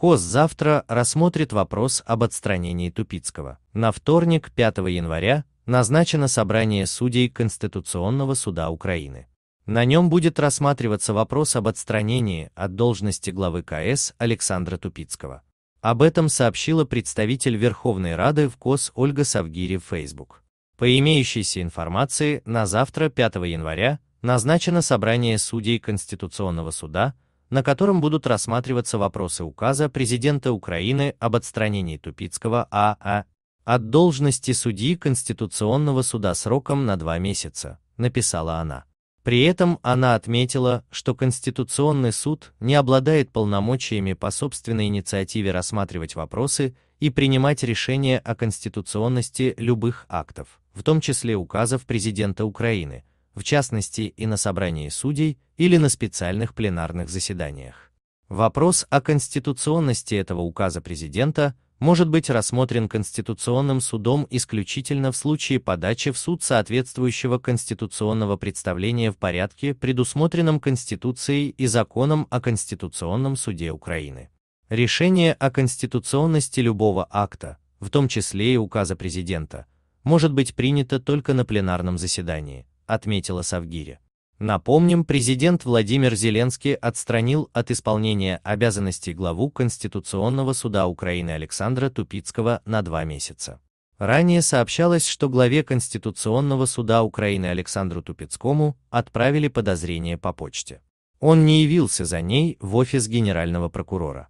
КОС завтра рассмотрит вопрос об отстранении Тупицкого. На вторник, 5 января, назначено собрание судей Конституционного суда Украины. На нем будет рассматриваться вопрос об отстранении от должности главы КС Александра Тупицкого. Об этом сообщила представитель Верховной Рады в КОС Ольга Савгири в Facebook. По имеющейся информации, на завтра, 5 января, назначено собрание судей Конституционного суда, на котором будут рассматриваться вопросы указа президента Украины об отстранении Тупицкого АА а от должности судьи Конституционного суда сроком на два месяца, написала она. При этом она отметила, что Конституционный суд не обладает полномочиями по собственной инициативе рассматривать вопросы и принимать решения о конституционности любых актов, в том числе указов президента Украины, в частности и на собрании судей или на специальных пленарных заседаниях. Вопрос о конституционности этого указа президента может быть рассмотрен Конституционным судом исключительно в случае подачи в суд соответствующего конституционного представления в порядке, предусмотренном Конституцией и законом о Конституционном суде Украины. Решение о конституционности любого акта, в том числе и указа президента, может быть принято только на пленарном заседании, отметила Савгири. Напомним, президент Владимир Зеленский отстранил от исполнения обязанностей главу Конституционного суда Украины Александра Тупицкого на два месяца. Ранее сообщалось, что главе Конституционного суда Украины Александру Тупицкому отправили подозрение по почте. Он не явился за ней в офис генерального прокурора.